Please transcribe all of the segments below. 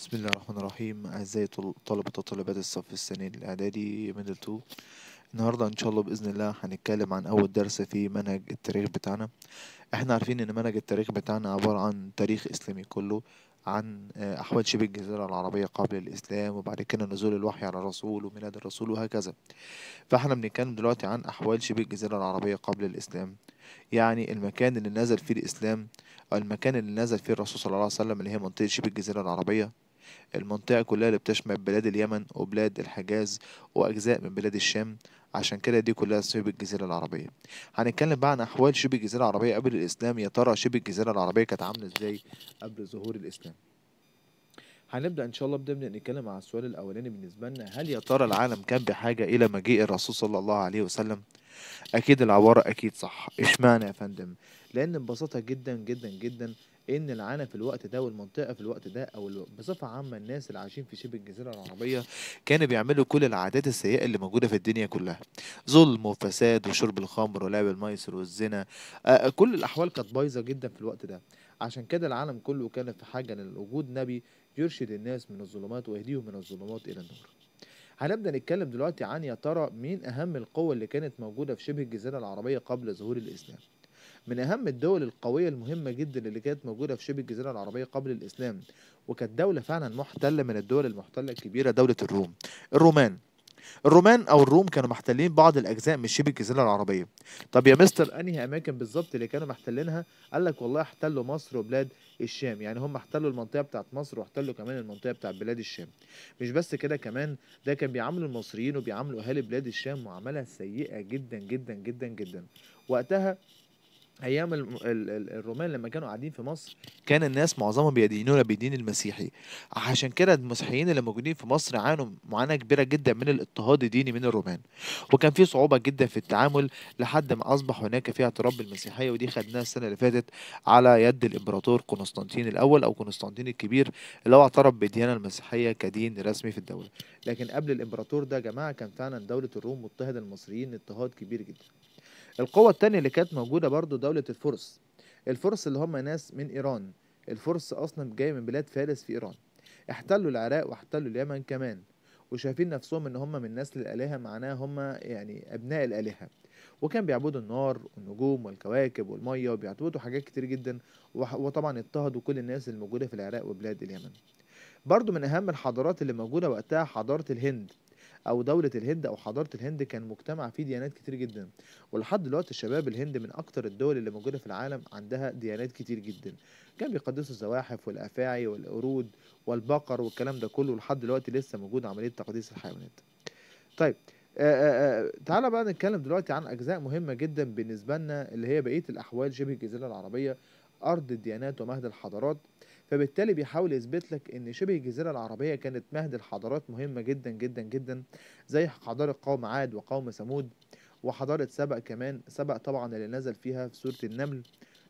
بسم الله الرحمن الرحيم أعزائي طلبة وطالبات الصف الثاني الإعدادي ميدل 2 النهاردة إن شاء الله بإذن الله هنتكلم عن أول درس في منهج التاريخ بتاعنا إحنا عارفين إن منهج التاريخ بتاعنا عبارة عن تاريخ إسلامي كله عن آه، أحوال شبه الجزيرة العربية قبل الإسلام وبعد كده نزول الوحي على الرسول وميلاد الرسول وهكذا فإحنا بنتكلم دلوقتي عن أحوال شبه الجزيرة العربية قبل الإسلام يعني المكان اللي نزل فيه الإسلام أو المكان اللي نزل فيه الرسول صلى الله عليه وسلم اللي هي منطقة شبه الجزيرة العربية المنطقة كلها اللي بتشمل بلاد اليمن وبلاد الحجاز وأجزاء من بلاد الشام عشان كده دي كلها شبه الجزيرة العربية هنتكلم بقى عن أحوال شبه الجزيرة العربية قبل الإسلام يا ترى شبه الجزيرة العربية كانت عاملة إزاي قبل ظهور الإسلام هنبدا ان شاء الله بنبدا نتكلم على السؤال الاولاني بالنسبه لنا هل يا ترى العالم كان بحاجه الى مجيء الرسول صلى الله عليه وسلم اكيد العباره اكيد صح اشمعنى يا فندم لان ببساطه جدا جدا جدا ان العالم في الوقت ده والمنطقه في الوقت ده او بصفه عامه الناس اللي عايشين في شبه الجزيره العربيه كانوا بيعملوا كل العادات السيئه اللي موجوده في الدنيا كلها ظلم وفساد وشرب الخمر ولعب الميسر والزنا آه، آه، كل الاحوال كانت بايظه جدا في الوقت ده عشان كده العالم كله كان في حاجه لوجود نبي يرشد الناس من الظلمات ويهديهم من الظلمات الى النور هنبدا نتكلم دلوقتي عن يا ترى مين اهم القوه اللي كانت موجوده في شبه الجزيره العربيه قبل ظهور الاسلام من أهم الدول القوية المهمة جدا اللي كانت موجودة في شبه الجزيرة العربية قبل الإسلام وكانت دولة فعلا محتلة من الدول المحتلة الكبيرة دولة الروم الرومان الرومان او الروم كانوا محتلين بعض الاجزاء من شبه الجزيره العربيه طب يا مستر انهي اماكن بالظبط اللي كانوا محتلينها قال لك والله احتلوا مصر وبلاد الشام يعني هم احتلوا المنطقه بتاعت مصر واحتلوا كمان المنطقه بتاعت بلاد الشام مش بس كده كمان ده كان بيعاملوا المصريين وبيعاملوا اهالي بلاد الشام معامله سيئه جدا جدا جدا جدا وقتها ايام الرومان لما كانوا قاعدين في مصر كان الناس معظمهم بيدينونا بالدين المسيحي عشان كده المسيحيين اللي موجودين في مصر عانوا معاناه كبيره جدا من الاضطهاد الديني من الرومان وكان في صعوبه جدا في التعامل لحد ما اصبح هناك في اعتراف بالمسيحيه ودي خدناها السنه اللي فاتت على يد الامبراطور قسطنطين الاول او قسطنطين الكبير اللي هو اعترف بالديانه المسيحيه كدين رسمي في الدوله لكن قبل الامبراطور ده يا جماعه كان فعلا دوله الروم مضطهده المصريين اضطهاد كبير جدا القوة التانية اللي كانت موجودة برضو دولة الفرس الفرس اللي هم ناس من إيران الفرس أصلا جاية من بلاد فارس في إيران احتلوا العراق واحتلوا اليمن كمان وشايفين نفسهم ان هم من نسل الالهه معناها هم يعني ابناء الالهه وكان بيعبدوا النار والنجوم والكواكب والميه وبيعتبروا حاجات كتير جدا وطبعا اضطهدوا كل الناس الموجوده في العراق وبلاد اليمن برضو من اهم الحضارات اللي موجوده وقتها حضاره الهند او دوله الهند او حضاره الهند كان مجتمع فيه ديانات كتير جدا ولحد دلوقتي شباب الهند من اكتر الدول اللي موجوده في العالم عندها ديانات كتير جدا كان بيقدسوا الزواحف والافاعي والقرود والبقر والكلام ده كله لحد دلوقتي لسه موجود عمليه تقديس الحيوانات طيب آه، آه، آه، تعالى بقى نتكلم دلوقتي عن اجزاء مهمه جدا بالنسبه لنا اللي هي بقيه الاحوال شبه الجزيره العربيه ارض الديانات ومهد الحضارات فبالتالي بيحاول يثبت لك ان شبه الجزيره العربيه كانت مهد الحضارات مهمه جدا جدا جدا زي حضاره قوم عاد وقوم ثمود وحضاره سبأ كمان سبأ طبعا اللي نزل فيها في سوره النمل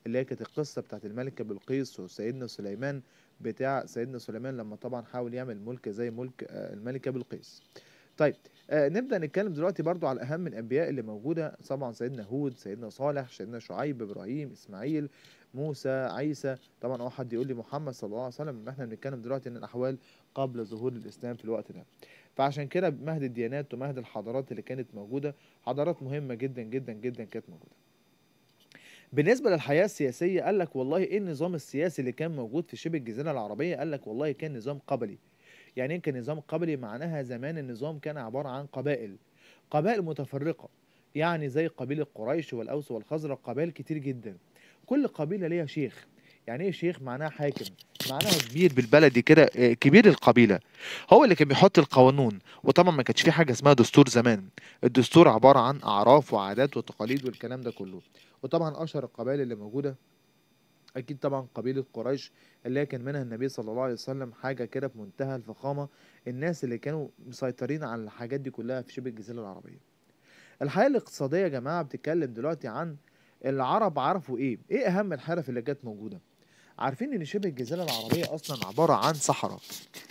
اللي هي كانت القصه بتاعت الملكه بلقيس وسيدنا سليمان بتاع سيدنا سليمان لما طبعا حاول يعمل ملك زي ملك آه، الملكه بلقيس طيب آه نبدا نتكلم دلوقتي برضو على اهم الانبياء اللي موجوده طبعا سيدنا هود سيدنا صالح سيدنا شعيب ابراهيم اسماعيل موسى عيسى طبعا او حد يقول لي محمد صلى الله عليه وسلم ما احنا بنتكلم دلوقتي ان الاحوال قبل ظهور الاسلام في الوقت ده فعشان كده مهد الديانات ومهد الحضارات اللي كانت موجوده حضارات مهمه جدا جدا جدا كانت موجوده بالنسبه للحياه السياسيه قال لك والله ايه النظام السياسي اللي كان موجود في شبه الجزيره العربيه قال لك والله كان نظام قبلي يعني ايه كان نظام قبلي معناها زمان النظام كان عباره عن قبائل قبائل متفرقه يعني زي قبيله قريش والاوس والخزرج قبائل كتير جدا كل قبيله ليها شيخ يعني ايه شيخ معناها حاكم معناها كبير بالبلدي كده آه، كبير القبيله هو اللي كان بيحط القوانين وطبعا ما كانش في حاجه اسمها دستور زمان الدستور عباره عن اعراف وعادات وتقاليد والكلام ده كله وطبعا اشهر القبائل اللي موجوده اكيد طبعا قبيله قريش اللي كان منها النبي صلى الله عليه وسلم حاجه كده في منتهى الفخامه الناس اللي كانوا مسيطرين على الحاجات دي كلها في شبه الجزيره العربيه الحياه الاقتصاديه يا جماعه بتتكلم دلوقتي عن العرب عرفوا ايه ايه اهم الحرف اللي كانت موجوده عارفين ان شبه الجزيره العربيه اصلا عباره عن صحراء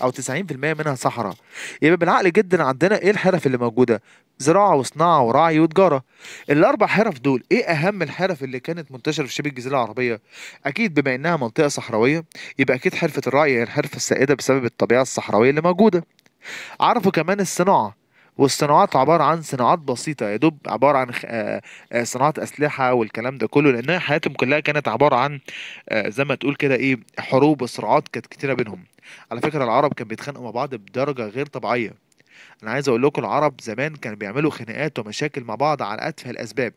او 90% منها صحراء يبقى بالعقل جدا عندنا ايه الحرف اللي موجوده زراعه وصناعه وراعي وتجاره الاربع حرف دول ايه اهم الحرف اللي كانت منتشره في شبه الجزيره العربيه اكيد بما انها منطقه صحراويه يبقى اكيد حرفه الرعي هي الحرفه السائده بسبب الطبيعه الصحراويه اللي موجوده عرفوا كمان الصناعه والصناعات عباره عن صناعات بسيطه يا دوب عباره عن آه، آه، صناعات اسلحه والكلام ده كله لان حياتهم كلها كانت عباره عن آه، زي ما تقول كده ايه حروب وصراعات كانت كتيره بينهم على فكره العرب كانوا بيتخانقوا مع بعض بدرجه غير طبيعيه انا عايز اقول لكم العرب زمان كانوا بيعملوا خناقات ومشاكل مع بعض على اتفه الاسباب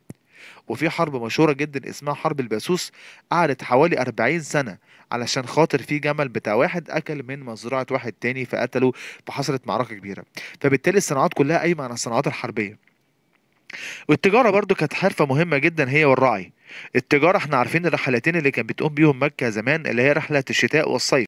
وفي حرب مشهورة جدا اسمها حرب الباسوس قعدت حوالي 40 سنة علشان خاطر في جمل بتاع واحد أكل من مزرعة واحد تاني فقتله فحصلت معركة كبيرة فبالتالي الصناعات كلها قايمة على الصناعات الحربية والتجارة برضو كانت حرفة مهمة جدا هي والرعي التجارة احنا عارفين الرحلتين اللي كانت بتقوم بيهم مكة زمان اللي هي رحلة الشتاء والصيف